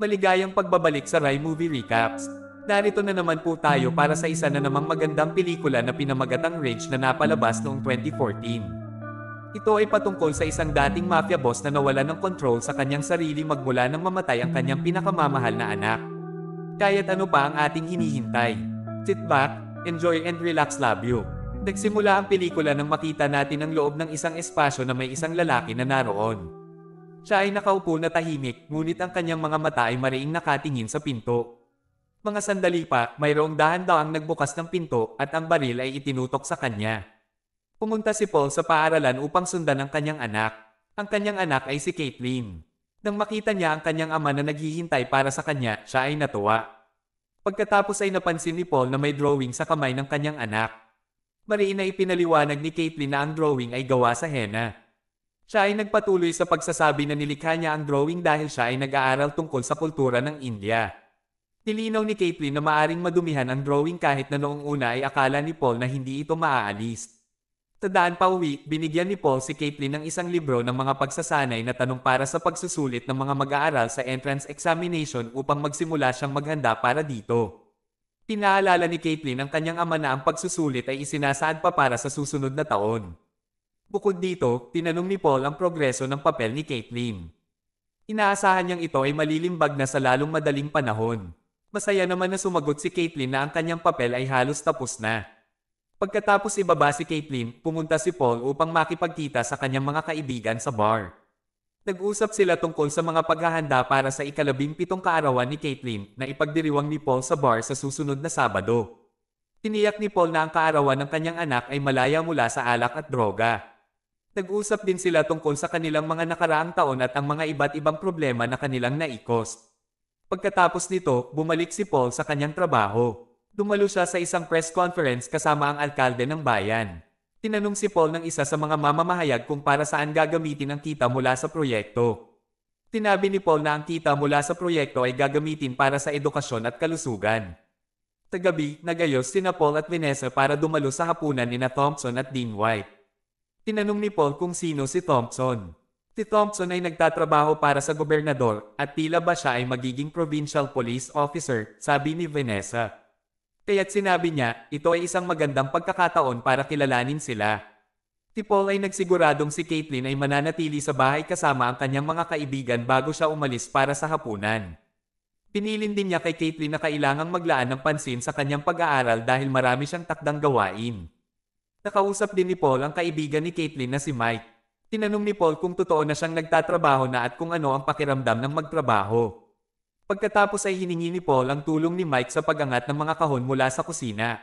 Maligayang pagbabalik sa Rai Movie Recaps. Narito na naman po tayo para sa isa na namang magandang pelikula na pinamagat ang range na napalabas noong 2014. Ito ay patungkol sa isang dating mafia boss na nawala ng control sa kanyang sarili magmula nang mamatay ang kanyang pinakamamahal na anak. Kaya't ano pa ang ating hinihintay? Sit back, enjoy and relax labyo. Nagsimula ang pelikula nang makita natin ang loob ng isang espasyo na may isang lalaki na naroon. Siya ay nakaupo na tahimik, ngunit ang kanyang mga mata ay mariing nakatingin sa pinto. Mga sandali pa, mayroong dahan ang nagbukas ng pinto at ang baril ay itinutok sa kanya. Pumunta si Paul sa paaralan upang sundan ang kanyang anak. Ang kanyang anak ay si Caitlin. Nang makita niya ang kanyang ama na naghihintay para sa kanya, siya ay natuwa. Pagkatapos ay napansin ni Paul na may drawing sa kamay ng kanyang anak. Mariin ay ipinaliwanag ni Caitlin na ang drawing ay gawa sa henna. Siya ay nagpatuloy sa pagsasabi na nilikha niya ang drawing dahil siya ay nag-aaral tungkol sa kultura ng India. Nilinaw ni Caitlin na maaring madumihan ang drawing kahit na noong una ay akala ni Paul na hindi ito maaalis. Tadaan pa uwi, binigyan ni Paul si Caitlin ng isang libro ng mga pagsasanay na tanong para sa pagsusulit ng mga mag-aaral sa entrance examination upang magsimula siyang maghanda para dito. Pinaalala ni Caitlin ang kanyang ama na ang pagsusulit ay isinasaad pa para sa susunod na taon. Bukod dito, tinanong ni Paul ang progreso ng papel ni Caitlin. Inaasahan niyang ito ay malilimbag na sa lalong madaling panahon. Masaya naman na sumagot si Caitlin na ang kanyang papel ay halos tapos na. Pagkatapos ibaba si Caitlin, pumunta si Paul upang makipagkita sa kanyang mga kaibigan sa bar. Nag-usap sila tungkol sa mga paghahanda para sa ikalabing pitong kaarawan ni Caitlin na ipagdiriwang ni Paul sa bar sa susunod na Sabado. Tiniyak ni Paul na ang kaarawan ng kanyang anak ay malaya mula sa alak at droga. Nag-usap din sila tungkol sa kanilang mga nakaraang taon at ang mga iba't ibang problema na kanilang naikos. Pagkatapos nito, bumalik si Paul sa kanyang trabaho. Dumalo siya sa isang press conference kasama ang alkalde ng bayan. Tinanong si Paul ng isa sa mga mamamahayag kung para saan gagamitin ang kita mula sa proyekto. Tinabi ni Paul na ang kita mula sa proyekto ay gagamitin para sa edukasyon at kalusugan. Tagabi, nagayos sina Paul at Vanessa para dumalo sa hapunan ni na Thompson at Dean White. Tinanong ni Paul kung sino si Thompson. Si Thompson ay nagtatrabaho para sa gobernador at tila ba siya ay magiging provincial police officer, sabi ni Vanessa. Kaya't sinabi niya, ito ay isang magandang pagkakataon para kilalanin sila. Si Paul ay nagsiguradong si Caitlin ay mananatili sa bahay kasama ang kanyang mga kaibigan bago siya umalis para sa hapunan. Pinilin din niya kay Caitlin na kailangang maglaan ng pansin sa kanyang pag-aaral dahil marami siyang takdang gawain. Nakausap din ni Paul ang kaibigan ni Caitlin na si Mike. Tinanong ni Paul kung totoo na siyang nagtatrabaho na at kung ano ang pakiramdam ng magtrabaho. Pagkatapos ay hiningi ni Paul ang tulong ni Mike sa pagangat ng mga kahon mula sa kusina.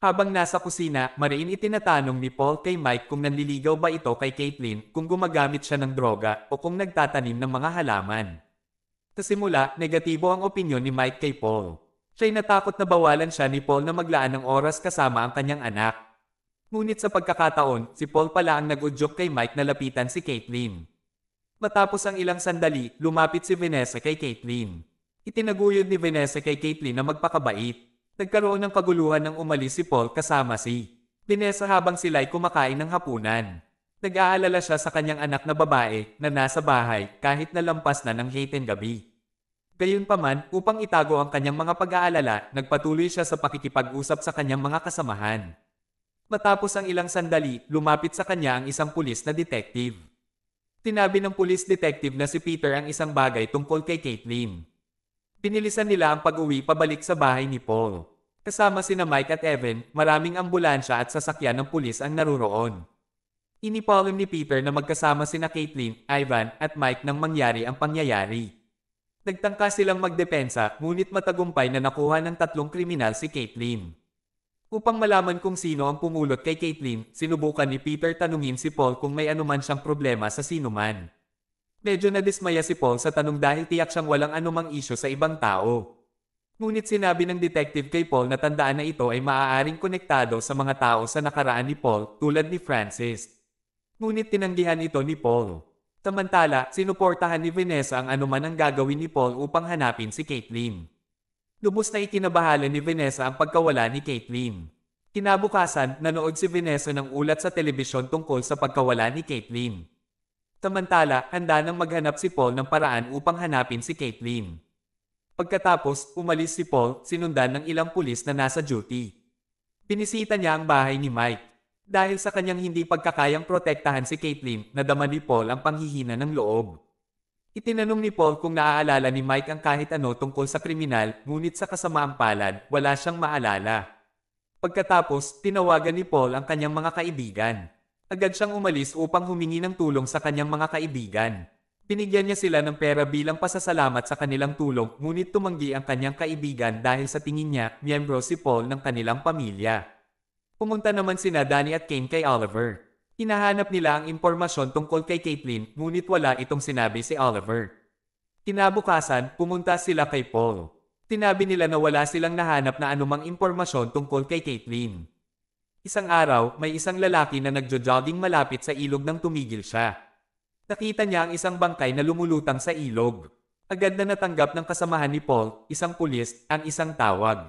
Habang nasa kusina, Marine itinatanong ni Paul kay Mike kung nanliligaw ba ito kay Caitlin, kung gumagamit siya ng droga, o kung nagtatanim ng mga halaman. Sa simula, negatibo ang opinyon ni Mike kay Paul. Siya'y natakot na bawalan siya ni Paul na maglaan ng oras kasama ang kanyang anak. Ngunit sa pagkakataon, si Paul pala ang nagudyok kay Mike na lapitan si Caitlyn. Matapos ang ilang sandali, lumapit si Vanessa kay Caitlyn. Itinaguyod ni Vanessa kay Caitlyn na magpakabait. Nagkaroon ng kaguluhan nang umalis si Paul kasama si Vanessa habang sila'y kumakain ng hapunan. Nag-aalala siya sa kanyang anak na babae na nasa bahay kahit nalampas na ng hating gabi. Gayunpaman, upang itago ang kanyang mga pag-aalala, nagpatuloy siya sa pakikipag-usap sa kanyang mga kasamahan. Matapos ang ilang sandali, lumapit sa kanya ang isang pulis na detective. Tinabi ng pulis detective na si Peter ang isang bagay tungkol kay Caitlin. Pinilisan nila ang pag-uwi pabalik sa bahay ni Paul. Kasama si na Mike at Evan, maraming ambulansya at sasakyan ng pulis ang naruroon. Inipalam ni Peter na magkasama sina Caitlin, Ivan, at Mike nang mangyari ang pangyayari. Nagtangka silang magdepensa, ngunit matagumpay na nakuha ng tatlong kriminal si Caitlin. Upang malaman kung sino ang pumulot kay Caitlyn, sinubukan ni Peter tanungin si Paul kung may anuman siyang problema sa sinuman. Medyo nadismaya si Paul sa tanong dahil tiyak siyang walang anumang isyo sa ibang tao. Ngunit sinabi ng detective kay Paul na tandaan na ito ay maaaring konektado sa mga tao sa nakaraan ni Paul tulad ni Francis. Ngunit tinanggihan ito ni Paul. Samantala, sinuportahan ni Vanessa ang anuman ang gagawin ni Paul upang hanapin si Caitlyn. Lubos na ikinabahala ni Vanessa ang pagkawala ni Caitlyn. Kinabukasan, nanood si Vanessa ng ulat sa telebisyon tungkol sa pagkawala ni Caitlyn. Samantala, handa nang maghanap si Paul ng paraan upang hanapin si Caitlyn. Pagkatapos, umalis si Paul, sinundan ng ilang pulis na nasa duty. Pinisita niya ang bahay ni Mike. Dahil sa kanyang hindi pagkakayang protektahan si Caitlyn, nadama ni Paul ang panghihina ng loob. Itinanong ni Paul kung naaalala ni Mike ang kahit ano tungkol sa kriminal, ngunit sa kasamaang palad, wala siyang maalala. Pagkatapos, tinawagan ni Paul ang kanyang mga kaibigan. Agad siyang umalis upang humingi ng tulong sa kanyang mga kaibigan. Pinigyan niya sila ng pera bilang pasasalamat sa kanilang tulong ngunit tumanggi ang kanyang kaibigan dahil sa tingin niya, miyembro si Paul ng kanilang pamilya. Pumunta naman sina Danny at Kane kay Oliver. Hinahanap nila ang impormasyon tungkol kay Caitlin, ngunit wala itong sinabi si Oliver. Kinabukasan, pumunta sila kay Paul. Tinabi nila na wala silang nahanap na anumang impormasyon tungkol kay Caitlin. Isang araw, may isang lalaki na nagjo-jogging malapit sa ilog nang tumigil siya. Nakita niya ang isang bangkay na lumulutang sa ilog. Agad na natanggap ng kasamahan ni Paul, isang pulis, ang isang tawag.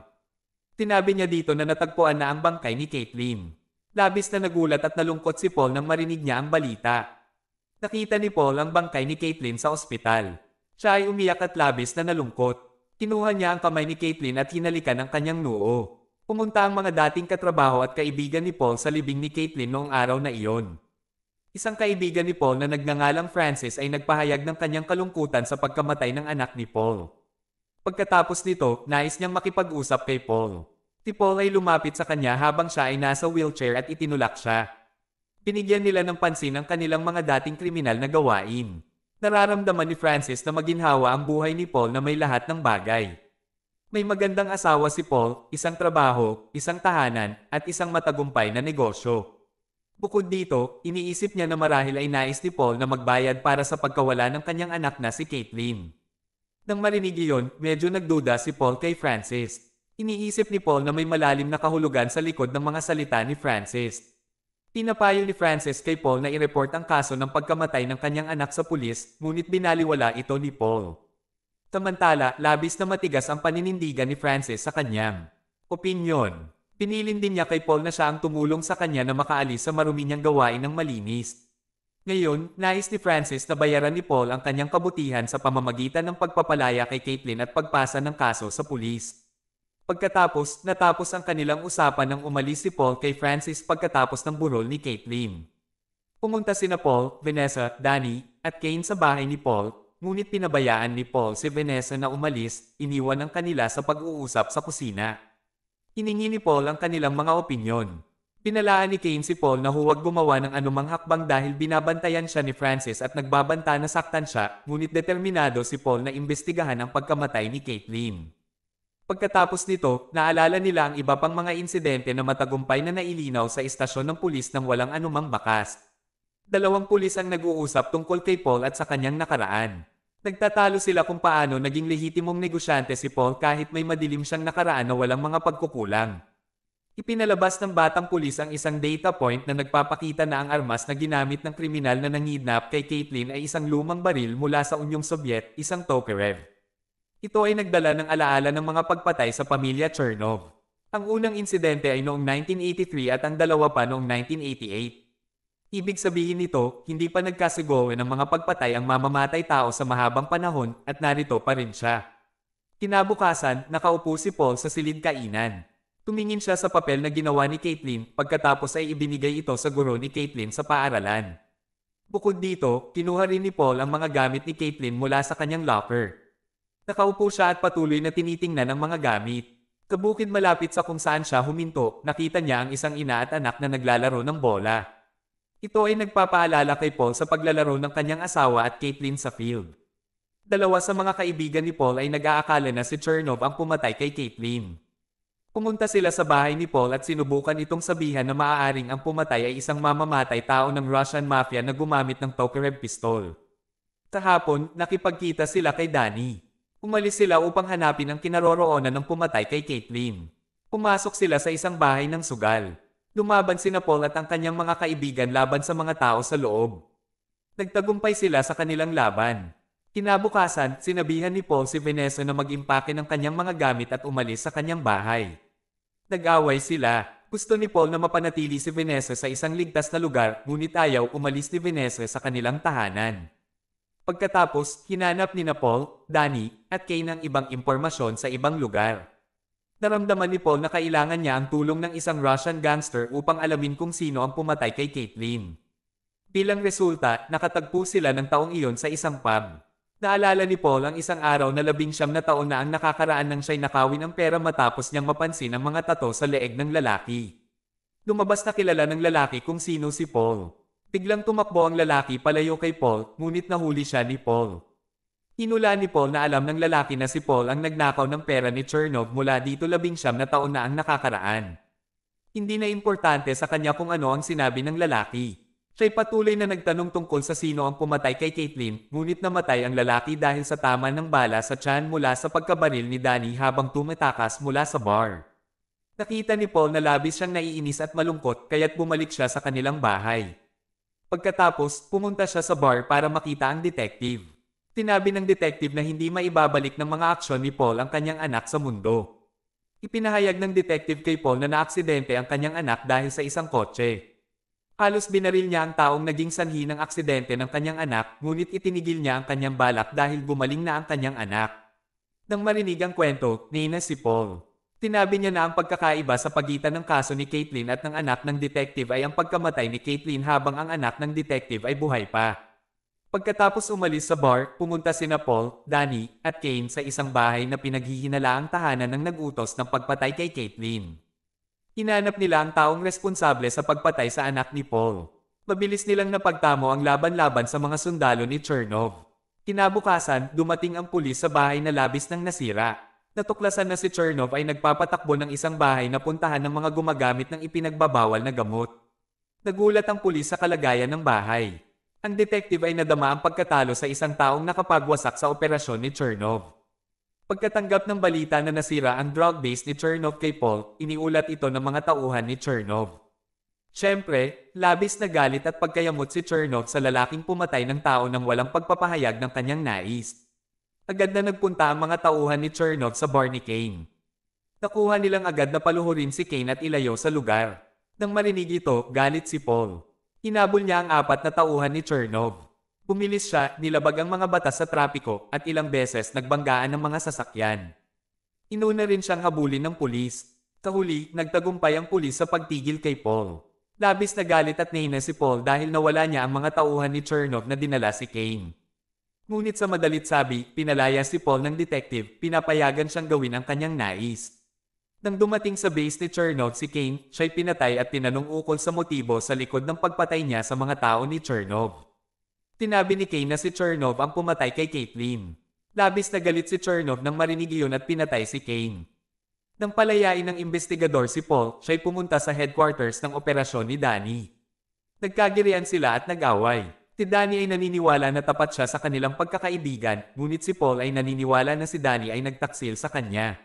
Tinabi niya dito na natagpuan na ang bangkay ni Caitlin. Labis na nagulat at nalungkot si Paul nang marinig niya ang balita. Nakita ni Paul ang bangkay ni Caitlin sa ospital. Siya ay umiyak at labis na nalungkot. Kinuha niya ang kamay ni Caitlin at hinalikan ang kanyang noo. Pumunta ang mga dating katrabaho at kaibigan ni Paul sa libing ni Caitlin noong araw na iyon. Isang kaibigan ni Paul na nagngangalang Francis ay nagpahayag ng kanyang kalungkutan sa pagkamatay ng anak ni Paul. Pagkatapos nito, nais niyang makipag-usap kay Paul. Tipol ay lumapit sa kanya habang siya ay nasa wheelchair at itinulak siya. Pinigyan nila ng pansin ang kanilang mga dating kriminal na gawain. Nararamdaman ni Francis na maginhawa ang buhay ni Paul na may lahat ng bagay. May magandang asawa si Paul, isang trabaho, isang tahanan, at isang matagumpay na negosyo. Bukod dito, iniisip niya na marahil ay nais ni Paul na magbayad para sa pagkawala ng kanyang anak na si Caitlin. Nang marinig iyon, medyo nagduda si Paul kay Francis. Iniisip ni Paul na may malalim na kahulugan sa likod ng mga salita ni Francis. Pinapayo ni Francis kay Paul na i-report ang kaso ng pagkamatay ng kanyang anak sa pulis, ngunit binaliwala ito ni Paul. Samantala, labis na matigas ang paninindigan ni Francis sa kanyang opinyon. Pinilin din niya kay Paul na siya ang tumulong sa kanya na makaalis sa maruming gawain ng malinis. Ngayon, nais ni Francis na bayaran ni Paul ang kanyang kabutihan sa pamamagitan ng pagpapalaya kay Caitlin at pagpasa ng kaso sa pulis. Pagkatapos, natapos ang kanilang usapan ng umalis si Paul kay Francis pagkatapos ng burol ni Caitlin. Pumunta sina Paul, Vanessa, Danny, at Kane sa bahay ni Paul, ngunit pinabayaan ni Paul si Vanessa na umalis, iniwan ang kanila sa pag-uusap sa kusina. Hiningi ni Paul ang kanilang mga opinyon. Pinalaan ni Kane si Paul na huwag gumawa ng anumang hakbang dahil binabantayan siya ni Francis at nagbabanta na saktan siya, ngunit determinado si Paul na imbestigahan ang pagkamatay ni Caitlin. Pagkatapos nito, naalala nila ang iba pang mga insidente na matagumpay na nailinaw sa istasyon ng pulis nang walang anumang bakas. Dalawang pulis ang nag-uusap tungkol kay Paul at sa kanyang nakaraan. Nagtatalo sila kung paano naging lehitimong negosyante si Paul kahit may madilim siyang nakaraan na walang mga pagkukulang. Ipinalabas ng batang pulis ang isang data point na nagpapakita na ang armas na ginamit ng kriminal na nangidnap kay Caitlin ay isang lumang baril mula sa Unyong Soviet, isang Tokarev. Ito ay nagdala ng alaala ng mga pagpatay sa pamilya Chernov. Ang unang insidente ay noong 1983 at ang dalawa pa noong 1988. Ibig sabihin nito, hindi pa nagkasigawan ng mga pagpatay ang mamamatay tao sa mahabang panahon at narito pa rin siya. Kinabukasan, nakaupo si Paul sa silid kainan. Tumingin siya sa papel na ginawa ni Caitlin pagkatapos ay ibinigay ito sa guro ni Caitlin sa paaralan. Bukod dito, kinuha rin ni Paul ang mga gamit ni Caitlin mula sa kanyang locker. Nakaupo siya at patuloy na tinitingnan ang mga gamit. Kabukid malapit sa kung saan siya huminto, nakita niya ang isang ina at anak na naglalaro ng bola. Ito ay nagpapaalala kay Paul sa paglalaro ng kanyang asawa at Caitlin sa field. Dalawa sa mga kaibigan ni Paul ay nag-aakala na si Chernov ang pumatay kay Caitlin. Pumunta sila sa bahay ni Paul at sinubukan itong sabihan na maaaring ang pumatay ay isang mamamatay tao ng Russian mafia na gumamit ng Tokarev pistol. Kahapon, nakipagkita sila kay Danny. Umalis sila upang hanapin ang kinaroroonan ng pumatay kay Caitlyn. Pumasok sila sa isang bahay ng sugal. Lumaban si Paul at ang kanyang mga kaibigan laban sa mga tao sa loob. Nagtagumpay sila sa kanilang laban. Kinabukasan, sinabihan ni Paul si Vanessa na mag-impake ng kanyang mga gamit at umalis sa kanyang bahay. Nag-away sila. Gusto ni Paul na mapanatili si Vanessa sa isang ligtas na lugar, ngunit ayaw umalis ni Vanessa sa kanilang tahanan. Pagkatapos, hinanap ni na Paul, Danny, at Kay ang ibang impormasyon sa ibang lugar. Naramdaman ni Paul na kailangan niya ang tulong ng isang Russian gangster upang alamin kung sino ang pumatay kay Caitlin. Bilang resulta, nakatagpo sila ng taong iyon sa isang pub. Naalala ni Paul ang isang araw na labing siyam na taon na ang nakakaraan ng siya'y nakawin ng pera matapos niyang mapansin ang mga tato sa leeg ng lalaki. Lumabas na kilala ng lalaki kung sino si Paul. Biglang tumakbo ang lalaki palayo kay Paul, ngunit nahuli siya ni Paul. Inula ni Paul na alam ng lalaki na si Paul ang nagnakaw ng pera ni Chernov mula dito labing siyam na taon na ang nakakaraan. Hindi na importante sa kanya kung ano ang sinabi ng lalaki. Siya'y patuloy na nagtanong tungkol sa sino ang pumatay kay Caitlin, ngunit namatay ang lalaki dahil sa tama ng bala sa tiyan mula sa pagkabaril ni Danny habang tumatakas mula sa bar. Nakita ni Paul na labis siyang naiinis at malungkot kaya't bumalik siya sa kanilang bahay. Pagkatapos, pumunta siya sa bar para makita ang detective. Tinabi ng detective na hindi maibabalik ng mga aksyon ni Paul ang kanyang anak sa mundo. Ipinahayag ng detective kay Paul na naaksidente ang kanyang anak dahil sa isang kotse. Halos binaril niya ang taong naging sanhi ng aksidente ng kanyang anak ngunit itinigil niya ang kanyang balak dahil gumaling na ang kanyang anak. Nang marinig ang kwento, nina si Paul. Sinabi niya na ang pagkakaiba sa pagitan ng kaso ni Caitlin at ng anak ng detective ay ang pagkamatay ni Caitlin habang ang anak ng detective ay buhay pa. Pagkatapos umalis sa bar, pumunta sina Paul, Danny, at Kane sa isang bahay na pinaghihinalaang tahanan ng nagutos ng pagpatay kay Caitlin. Hinanap nila ang taong responsable sa pagpatay sa anak ni Paul. Mabilis nilang napagtamo ang laban-laban sa mga sundalo ni Chernov. Kinabukasan, dumating ang pulis sa bahay na labis ng nasira. Natuklasan na si Chernov ay nagpapatakbo ng isang bahay na puntahan ng mga gumagamit ng ipinagbabawal na gamot. Nagulat ang pulis sa kalagayan ng bahay. Ang detective ay nadama ang pagkatalo sa isang taong nakapagwasak sa operasyon ni Chernov. Pagkatanggap ng balita na nasira ang drug base ni Chernov kay Paul, iniulat ito ng mga tauhan ni Chernov. Siyempre, labis na galit at pagkayamot si Chernov sa lalaking pumatay ng tao nang walang pagpapahayag ng kanyang nais agad na nagpunta ang mga tauhan ni Chernov sa Barney Kane. Nakuha nilang agad na paluhurin si Kane at ilayo sa lugar. Nang marinig ito, galit si Paul. Hinabol niya ang apat na tauhan ni Chernov. Pumilis siya, nilabag ang mga batas sa trapiko at ilang beses nagbanggaan ng mga sasakyan. Inuna rin siyang habulin ng pulis. Kahuli, nagtagumpay ang pulis sa pagtigil kay Paul. Labis na galit at nahina si Paul dahil nawala niya ang mga tauhan ni Chernov na dinala si Kane. Ngunit sa madalit sabi, pinalaya si Paul ng detective, pinapayagan siyang gawin ang kanyang nais. Nang dumating sa base ni Chernov si Kane, siya'y pinatay at tinanong ukol sa motibo sa likod ng pagpatay niya sa mga tao ni Chernov. Tinabi ni Kane na si Chernov ang pumatay kay Caitlin. Labis na galit si Chernov nang marinig iyon at pinatay si Kane. Nang palayain ng investigador si Paul, siya'y pumunta sa headquarters ng operasyon ni Danny. Nagkagirian sila at nag-away. Si Danny ay naniniwala na tapat siya sa kanilang pagkakaibigan, ngunit si Paul ay naniniwala na si Danny ay nagtaksil sa kanya.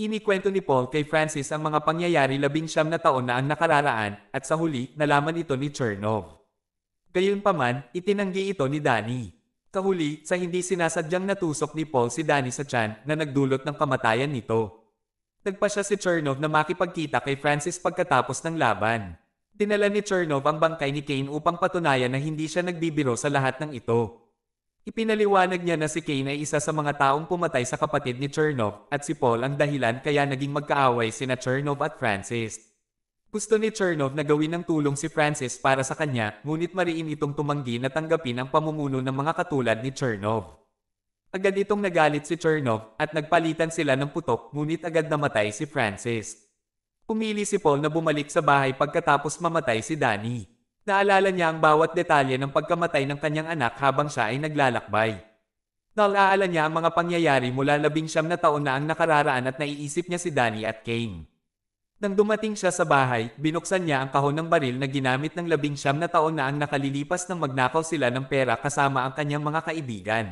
Inikwento ni Paul kay Francis ang mga pangyayari labing siyam na taon na ang nakararaan, at sa huli, nalaman ito ni Chernov. Gayunpaman, itinanggi ito ni Danny. Sa huli, sa hindi sinasadyang natusok ni Paul si Danny sa tiyan na nagdulot ng kamatayan nito. Nagpa siya si Chernov na makipagkita kay Francis pagkatapos ng laban. Dinala ni Chernov ang bangkay ni Kane upang patunayan na hindi siya nagbibiro sa lahat ng ito. Ipinaliwanag niya na si Kane ay isa sa mga taong pumatay sa kapatid ni Chernov at si Paul ang dahilan kaya naging magkaaway sina Chernov at Francis. Gusto ni Chernov na gawin ng tulong si Francis para sa kanya ngunit mariin itong tumanggi na tanggapin ang pamumuno ng mga katulad ni Chernov. Agad itong nagalit si Chernov at nagpalitan sila ng putok ngunit agad namatay si Francis. Pumili si Paul na bumalik sa bahay pagkatapos mamatay si Danny. Naalala niya ang bawat detalye ng pagkamatay ng kanyang anak habang siya ay naglalakbay. Nalaala niya ang mga pangyayari mula labing siyam na taon na ang nakararaan at naiisip niya si Danny at Kane. Nang dumating siya sa bahay, binuksan niya ang kahon ng baril na ginamit ng labing siyam na taon na ang nakalilipas nang magnakaw sila ng pera kasama ang kanyang mga kaibigan.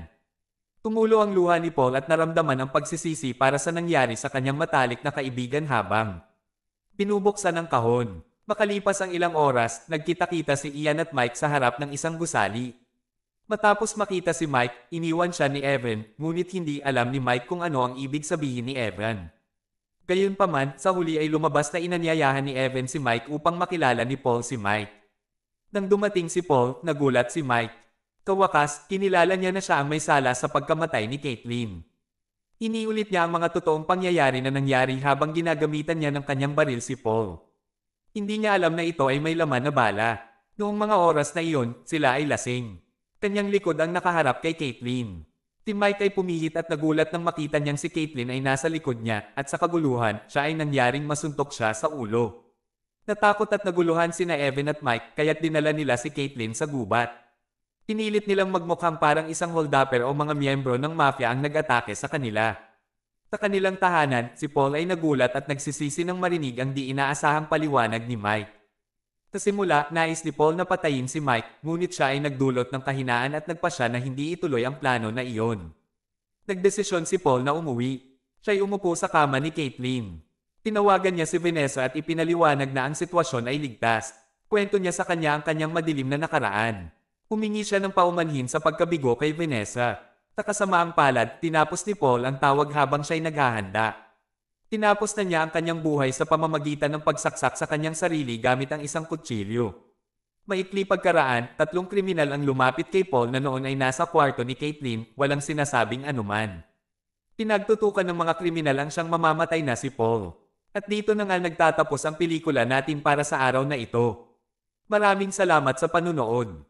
Tumulo ang luha ni Paul at naramdaman ang pagsisisi para sa nangyari sa kanyang matalik na kaibigan habang Pinubuksan ang kahon. Makalipas ang ilang oras, nagkita-kita si Ian at Mike sa harap ng isang gusali. Matapos makita si Mike, iniwan siya ni Evan, ngunit hindi alam ni Mike kung ano ang ibig sabihin ni Evan. Gayunpaman, sa huli ay lumabas na inanyayahan ni Evan si Mike upang makilala ni Paul si Mike. Nang dumating si Paul, nagulat si Mike. Kawakas, kinilala niya na siya ang may sala sa pagkamatay ni Caitlin. Iniulit niya ang mga totoong pangyayari na nangyari habang ginagamitan niya ng kanyang baril si Paul. Hindi niya alam na ito ay may laman na bala. Noong mga oras na iyon, sila ay lasing. Kanyang likod ang nakaharap kay Caitlin. Si Mike ay pumihit at nagulat nang makita niyang si Caitlin ay nasa likod niya at sa kaguluhan, siya ay nangyaring masuntok siya sa ulo. Natakot at naguluhan sina Evan at Mike kaya't dinala nila si Caitlin sa gubat. Pinilit nilang magmukhang parang isang holdapper o mga miyembro ng mafia ang nag-atake sa kanila. Sa kanilang tahanan, si Paul ay nagulat at nagsisisi ng marinig ang di inaasahang paliwanag ni Mike. Sa simula, nais ni Paul na patayin si Mike, ngunit siya ay nagdulot ng kahinaan at nagpa siya na hindi ituloy ang plano na iyon. Nagdesisyon si Paul na umuwi. Siya'y umupo sa kama ni Caitlin. Tinawagan niya si Vanessa at ipinaliwanag na ang sitwasyon ay ligtas. Kwento niya sa kanya ang kanyang madilim na nakaraan. Humingi siya ng paumanhin sa pagkabigo kay Vanessa. Sa kasamaang palad, tinapos ni Paul ang tawag habang siya'y naghahanda. Tinapos na niya ang kanyang buhay sa pamamagitan ng pagsaksak sa kanyang sarili gamit ang isang kutsilyo. Maikli pagkaraan, tatlong kriminal ang lumapit kay Paul na noon ay nasa kwarto ni Caitlin, walang sinasabing anuman. Pinagtutukan ng mga kriminal ang siyang mamamatay na si Paul. At dito na nga nagtatapos ang pelikula natin para sa araw na ito. Maraming salamat sa panunood.